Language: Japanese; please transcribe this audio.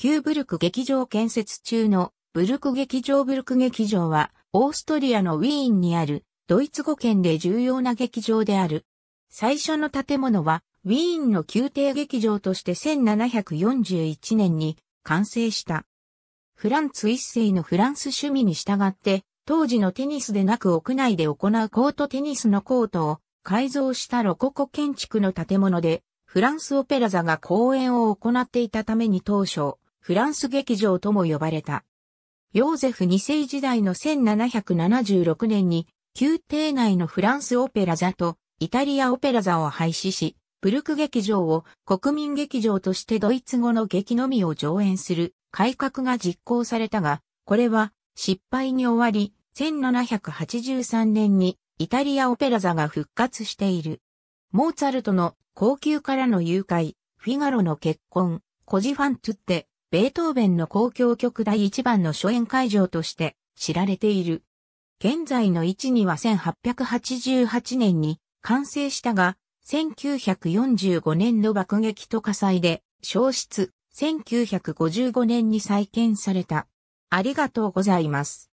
旧ブルク劇場建設中のブルク劇場ブルク劇場は、オーストリアのウィーンにあるドイツ語圏で重要な劇場である。最初の建物は、ウィーンの宮廷劇場として1741年に完成した。フランツ一世のフランス趣味に従って、当時のテニスでなく屋内で行うコートテニスのコートを改造したロココ建築の建物で、フランスオペラ座が公演を行っていたために当初、フランス劇場とも呼ばれた。ヨーゼフ2世時代の1776年に、宮廷内のフランスオペラ座とイタリアオペラ座を廃止し、ブルク劇場を国民劇場としてドイツ語の劇のみを上演する改革が実行されたが、これは失敗に終わり、1783年にイタリアオペラ座が復活している。モーツァルトの高級からの誘拐、フィガロの結婚、コジファントゥって、ベートーベンの交響曲第一番の初演会場として知られている。現在の位置には1888年に完成したが、1945年の爆撃と火災で消失、1955年に再建された。ありがとうございます。